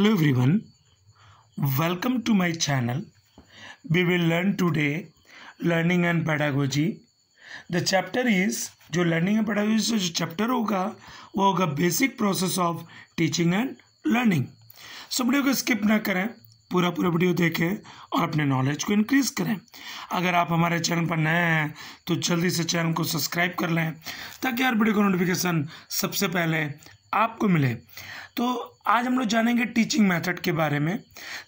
hello everyone welcome to my channel we will learn today learning and pedagogy the chapter is जो learning and pedagogy से जो chapter होगा वो होगा basic process of teaching and learning so video को skip ना करें पूरा पूरा वीडियो देखें और अपने नॉलेज को इंक्रीज़ करें अगर आप हमारे चैनल पर नए हैं तो जल्दी से चैनल को सब्सक्राइब कर लें ताकि हर वीडियो का नोटिफिकेशन सबसे पहले आपको मिले तो आज हम लोग जानेंगे टीचिंग मेथड के बारे में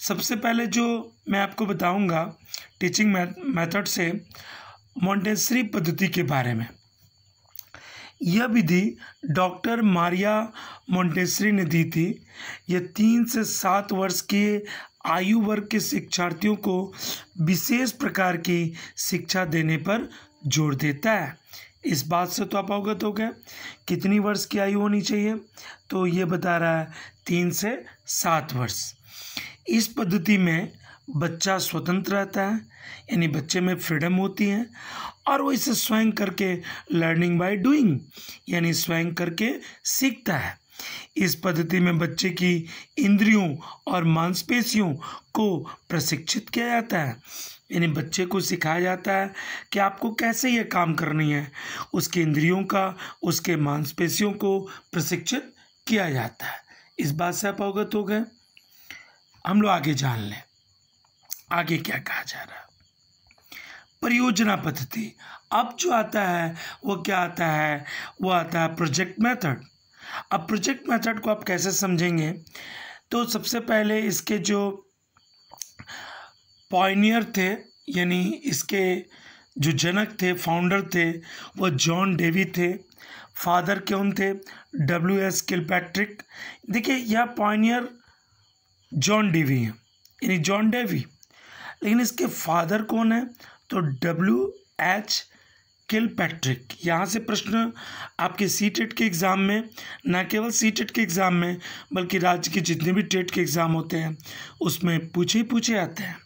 सबसे पहले जो मैं आपको बताऊंगा टीचिंग मेथड से मोन्टेसरी पद्धति के बारे में यह विधि डॉक्टर मारिया मोंटेसरी ने दी थी यह तीन से सात वर्ष के आयु वर्ग के शिक्षार्थियों को विशेष प्रकार की शिक्षा देने पर जोर देता है इस बात से तो आप अवगत हो गए कितनी वर्ष की आयु होनी चाहिए तो ये बता रहा है तीन से सात वर्ष इस पद्धति में बच्चा स्वतंत्र रहता है यानी बच्चे में फ्रीडम होती है और वो इसे स्वयं करके लर्निंग बाय डूइंग यानी स्वयं करके सीखता है इस पद्धति में बच्चे की इंद्रियों और मांसपेशियों को प्रशिक्षित किया जाता है यानी बच्चे को सिखाया जाता है कि आपको कैसे ये काम करनी है उसके इंद्रियों का उसके मांसपेशियों को प्रशिक्षित किया जाता है इस बात से आप अवगत हो गए हम लोग आगे जान लें आगे क्या कहा जा रहा है परियोजना पद्धति अब जो आता है वो क्या आता है वो आता है प्रोजेक्ट मेथड अब प्रोजेक्ट मेथड को आप कैसे समझेंगे तो सबसे पहले इसके जो पॉइनियर थे यानी इसके जो जनक थे फाउंडर थे वो जॉन डेवी थे फादर कौन थे डब्ल्यू एस किलपैट्रिक देखिए यह पॉइनियर जॉन डेवी हैं यानी जॉन डेवी लेकिन इसके फादर कौन है तो डब्ल्यू एच किल पैट्रिक यहाँ से प्रश्न आपके सी टेट e के एग्ज़ाम में न केवल सी टेट e के एग्ज़ाम में बल्कि राज्य के जितने भी टेट e के एग्ज़ाम होते हैं उसमें पूछे ही पूछे आते हैं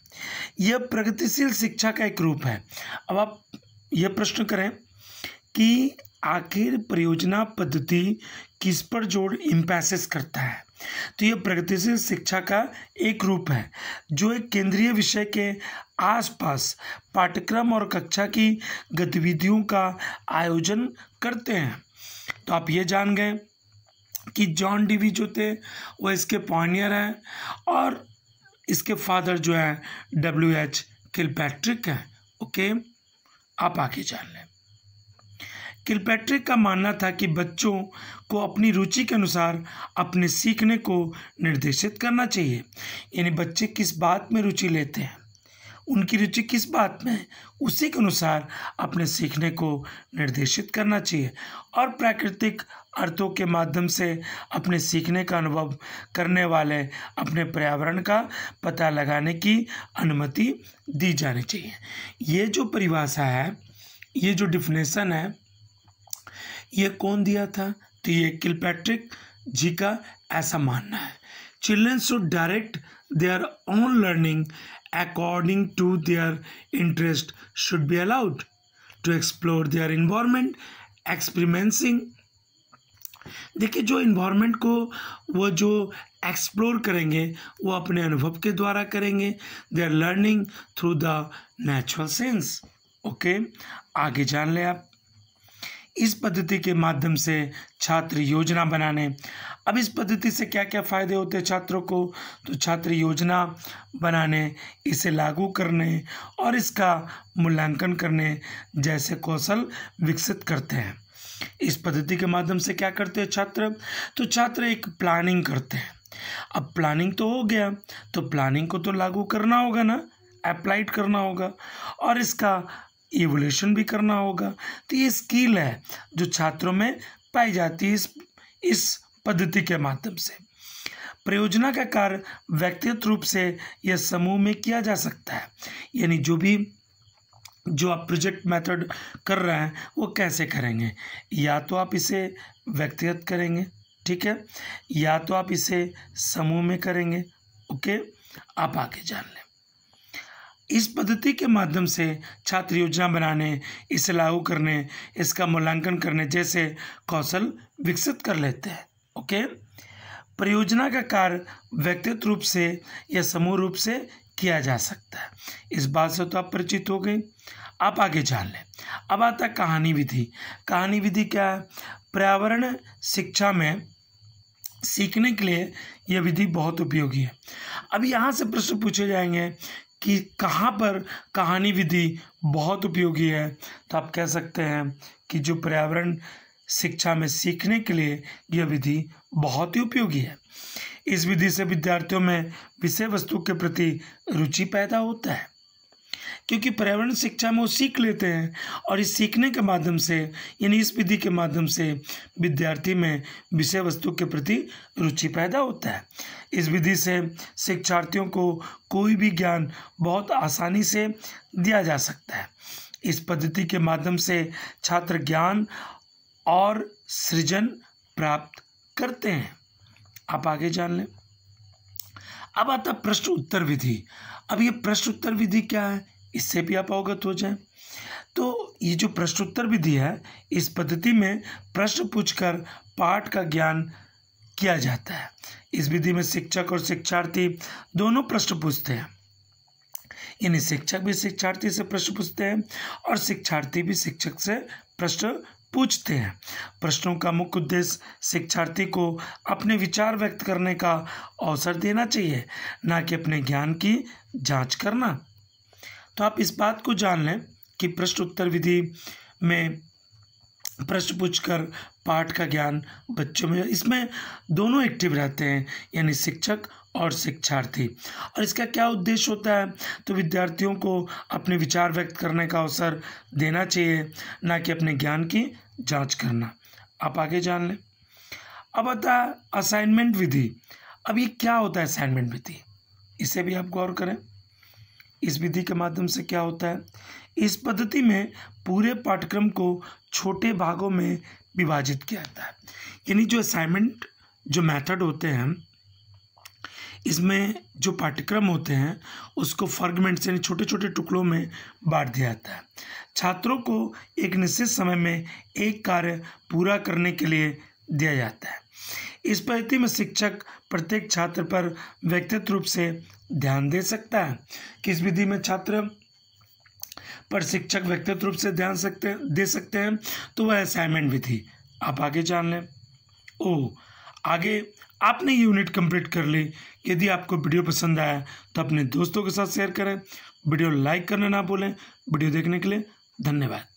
यह प्रगतिशील शिक्षा का एक रूप है अब आप यह प्रश्न करें कि आखिर परियोजना पद्धति किस पर जोर इम्पैसेस करता है तो यह प्रगतिशील शिक्षा का एक रूप है जो एक केंद्रीय विषय के आसपास पाठ्यक्रम और कक्षा की गतिविधियों का आयोजन करते हैं तो आप ये जान गए कि जॉन डीवी जो थे वो इसके पॉनियर हैं और इसके फादर जो हैं डब्ल्यू एच किलपैट्रिक हैं ओके आप आगे जान लें किलपैट्रिक का मानना था कि बच्चों को अपनी रुचि के अनुसार अपने सीखने को निर्देशित करना चाहिए यानी बच्चे किस बात में रुचि लेते हैं उनकी रुचि किस बात में है उसी के अनुसार अपने सीखने को निर्देशित करना चाहिए और प्राकृतिक अर्थों के माध्यम से अपने सीखने का अनुभव करने वाले अपने पर्यावरण का पता लगाने की अनुमति दी जानी चाहिए ये जो परिभाषा है ये जो डिफिनेशन है ये कौन दिया था तो ये किलपैट्रिक जी का ऐसा मानना है children should direct their own learning according to their interest should be allowed to explore their environment experimenting देखिए जो इन्वायरमेंट को वो जो एक्सप्लोर करेंगे वो अपने अनुभव के द्वारा करेंगे they are learning through the natural sense okay आगे जान लें आप इस पद्धति के माध्यम से छात्र योजना बनाने अब इस पद्धति से क्या क्या फ़ायदे होते हैं छात्रों को तो छात्र योजना बनाने इसे लागू करने और इसका मूल्यांकन करने जैसे कौशल विकसित करते हैं इस पद्धति के माध्यम से क्या करते हैं छात्र तो छात्र एक प्लानिंग करते हैं अब प्लानिंग तो हो गया तो प्लानिंग को तो लागू करना होगा ना अप्लाइड करना होगा और इसका इवोल्यूशन भी करना होगा तो ये स्किल है जो छात्रों में पाई जाती है इस इस पद्धति के माध्यम से प्रयोजना का कार्य व्यक्तिगत रूप से या समूह में किया जा सकता है यानी जो भी जो आप प्रोजेक्ट मेथड कर रहे हैं वो कैसे करेंगे या तो आप इसे व्यक्तिगत करेंगे ठीक है या तो आप इसे समूह में करेंगे ओके आप आगे जान लें इस पद्धति के माध्यम से छात्र योजना बनाने इसे लागू करने इसका मूल्यांकन करने जैसे कौशल विकसित कर लेते हैं ओके परियोजना का कार्य व्यक्तिगत रूप से या समूह रूप से किया जा सकता है इस बात से तो आप परिचित हो गए आप आगे जान लें अब आता है कहानी विधि कहानी विधि क्या है पर्यावरण शिक्षा में सीखने के लिए यह विधि बहुत उपयोगी है अब यहाँ से प्रश्न पूछे जाएंगे कि कहाँ पर कहानी विधि बहुत उपयोगी है तो आप कह सकते हैं कि जो पर्यावरण शिक्षा में सीखने के लिए यह विधि बहुत ही उपयोगी है इस विधि से विद्यार्थियों में विषय वस्तु के प्रति रुचि पैदा होता है क्योंकि पर्यावरण शिक्षा में वो सीख लेते हैं और इस सीखने के माध्यम से यानी इस विधि के माध्यम से विद्यार्थी में विषय वस्तु के प्रति रुचि पैदा होता है इस विधि से शिक्षार्थियों को कोई भी ज्ञान बहुत आसानी से दिया जा सकता है इस पद्धति के माध्यम से छात्र ज्ञान और सृजन प्राप्त करते हैं आप आगे जान लें अब आता प्रश्न उत्तर विधि अब ये प्रश्न उत्तर विधि क्या है इससे भी आप अवगत हो जाए तो ये जो प्रश्नोत्तर विधि है इस पद्धति में प्रश्न पूछकर पाठ का ज्ञान किया जाता है इस विधि में शिक्षक और शिक्षार्थी दोनों प्रश्न पूछते हैं यानी शिक्षक भी शिक्षार्थी से प्रश्न पूछते हैं और शिक्षार्थी भी शिक्षक से प्रश्न पूछते हैं प्रश्नों का मुख्य उद्देश्य शिक्षार्थी को अपने विचार व्यक्त करने का अवसर देना चाहिए ना कि अपने ज्ञान की जांच करना तो आप इस बात को जान लें कि प्रश्न उत्तर विधि में प्रश्न पूछकर पाठ का ज्ञान बच्चों में इसमें दोनों एक्टिव रहते हैं यानी शिक्षक और शिक्षार्थी और इसका क्या उद्देश्य होता है तो विद्यार्थियों को अपने विचार व्यक्त करने का अवसर देना चाहिए ना कि अपने ज्ञान की जांच करना आप आगे जान लें अब आता है असाइनमेंट विधि अब ये क्या होता है असाइनमेंट विधि इसे भी आप गौर करें इस विधि के माध्यम से क्या होता है इस पद्धति में पूरे पाठ्यक्रम को छोटे भागों में विभाजित किया जाता है यानी जो असाइनमेंट जो मेथड होते हैं इसमें जो पाठ्यक्रम होते हैं उसको फर्गमेंट्स यानी छोटे छोटे टुकड़ों में बांट दिया जाता है छात्रों को एक निश्चित समय में एक कार्य पूरा करने के लिए दिया जाता है इस परिस्थिति में शिक्षक प्रत्येक छात्र पर व्यक्तिगत रूप से ध्यान दे सकता है किस विधि में छात्र पर शिक्षक व्यक्तिगत रूप से ध्यान सकते दे सकते हैं तो वह असाइनमेंट विधि आप आगे जान लें ओ आगे आपने यूनिट कंप्लीट कर ली यदि आपको वीडियो पसंद आया तो अपने दोस्तों के साथ शेयर करें वीडियो लाइक करना ना भूलें वीडियो देखने के लिए धन्यवाद